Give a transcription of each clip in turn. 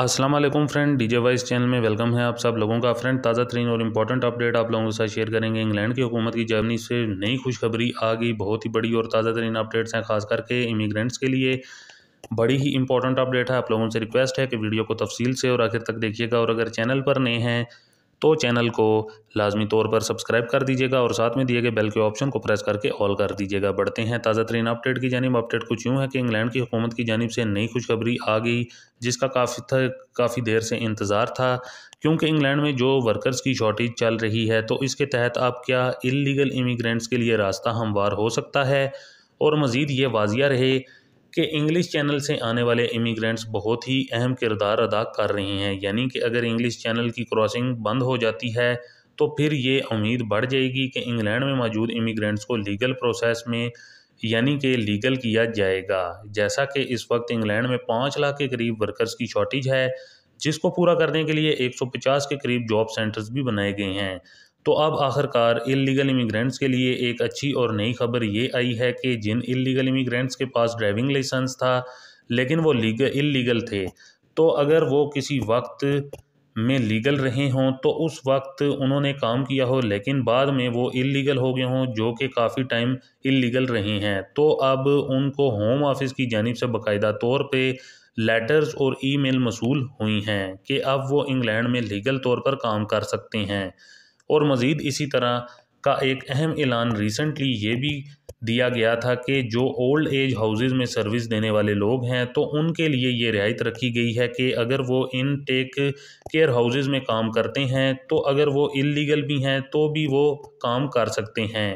अस्सलाम वालेकुम friend DJ voice channel में वेलकम है आप सब लोगों का फ्रेंड ताज़ा तरीन और इंपॉर्टेंट अपडेट आप लोगों के साथ शेयर करेंगे इंग्लैंड की हुकूमत की जर्मनी से नई खुशखबरी आ गई बहुत ही बड़ी और ताज़ा तरीन अपडेट्स हैं खास करके इमिग्रेंट्स के लिए बड़ी ही इंपॉर्टेंट अपडेट है आप लोगों से रिक्वेस्ट है कि वीडियो को तफसील से और आखिर तक देखिएगा और अगर चैनल पर नए हैं तो चैनल को लाजमी तौर पर सब्सक्राइब कर दीजिएगा और साथ में दिए गए बेल के ऑप्शन को प्रेस करके ऑल कर दीजिएगा बढ़ते हैं ताज़ा तरीन अपडेट की जानब अपडेट कुछ यूँ है कि इंग्लैंड की हुकूमत की जानब से नई खुशखबरी आ गई जिसका काफ़ी था काफ़ी देर से इंतज़ार था क्योंकि इंग्लैंड में जो वर्कर्स की शॉर्टेज चल रही है तो इसके तहत आप क्या इलीगल इमिग्रेंट्स के लिए रास्ता हमवार हो सकता है और मज़ीद ये वाजिया रहे कि इंग्लिश चैनल से आने वाले इमिग्रेंट्स बहुत ही अहम किरदार अदा कर रहे हैं यानी कि अगर इंग्लिश चैनल की क्रॉसिंग बंद हो जाती है तो फिर ये उम्मीद बढ़ जाएगी कि इंग्लैंड में मौजूद इमिग्रेंट्स को लीगल प्रोसेस में यानी कि लीगल किया जाएगा जैसा कि इस वक्त इंग्लैंड में पाँच लाख के करीब वर्कर्स की शॉर्टेज है जिसको पूरा करने के लिए 150 के करीब जॉब सेंटर्स भी बनाए गए हैं तो अब आखिरकार इलीगल इमिग्रेंट्स के लिए एक अच्छी और नई खबर ये आई है कि जिन इलीगल इमिग्रेंट्स के पास ड्राइविंग लाइसेंस था लेकिन वो लीगल इलीगल थे तो अगर वो किसी वक्त में लीगल रहे हों तो उस वक्त उन्होंने काम किया हो लेकिन बाद में वो इलीगल हो गए हों जो कि काफ़ी टाइम इलीगल रहे हैं तो अब उनको होम ऑफिस की जानब से बाकायदा तौर पर लेटर्स और ईमेल मसूल हुई हैं कि अब वो इंग्लैंड में लीगल तौर पर काम कर सकते हैं और मज़ीद इसी तरह का एक अहम ऐलान रिसेंटली ये भी दिया गया था कि जो ओल्ड एज हाउसेज में सर्विस देने वाले लोग हैं तो उनके लिए ये रियायत रखी गई है कि अगर वो इन टेक केयर हाउसेज में काम करते हैं तो अगर वो इलीगल भी हैं तो भी वो काम कर सकते हैं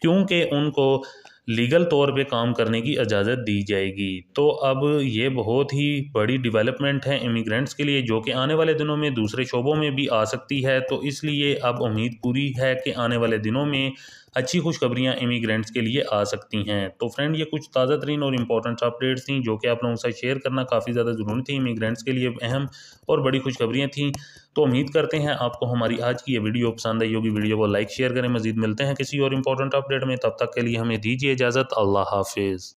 क्योंकि उनको लीगल तौर पे काम करने की इजाज़त दी जाएगी तो अब ये बहुत ही बड़ी डेवलपमेंट है इमिग्रेंट्स के लिए जो कि आने वाले दिनों में दूसरे शोबों में भी आ सकती है तो इसलिए अब उम्मीद पूरी है कि आने वाले दिनों में अच्छी खुशखबरियाँ इमीग्रेंट्स के लिए आ सकती हैं तो फ्रेंड ये कुछ ताज़ा तरीन और इंपॉर्टेंट अपडेट्स थी जो कि आप लोगों से शेयर करना काफ़ी ज़्यादा ज़रूरी थी इमीग्रेंट्स के लिए अहम और बड़ी खुशखबरियाँ थी तो उम्मीद करते हैं आपको हमारी आज की ये वीडियो पसंद आई होगी वीडियो को लाइक शेयर करें मजीद मिलते हैं किसी और इंपॉर्टेंट अपडेट में तब तक के लिए हमें दीजिए इजाज़त अल्लाह हाफिज़